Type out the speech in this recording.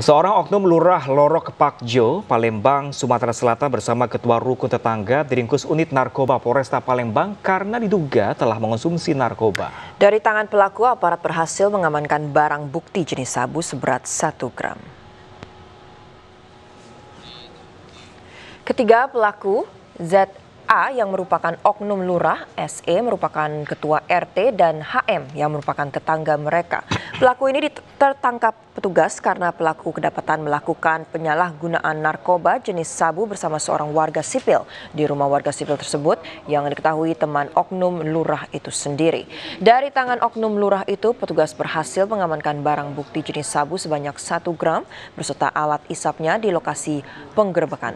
Seorang oknum lurah Lorok Pakjo, Palembang, Sumatera Selatan bersama ketua rukun tetangga diringkus unit narkoba Polresta Palembang karena diduga telah mengonsumsi narkoba. Dari tangan pelaku, aparat berhasil mengamankan barang bukti jenis sabu seberat 1 gram. Ketiga pelaku, ZA yang merupakan oknum lurah, SE merupakan ketua RT dan HM yang merupakan tetangga mereka. Pelaku ini tertangkap petugas karena pelaku kedapatan melakukan penyalahgunaan narkoba jenis sabu bersama seorang warga sipil di rumah warga sipil tersebut yang diketahui teman Oknum Lurah itu sendiri. Dari tangan Oknum Lurah itu, petugas berhasil mengamankan barang bukti jenis sabu sebanyak 1 gram berserta alat isapnya di lokasi penggerbekan.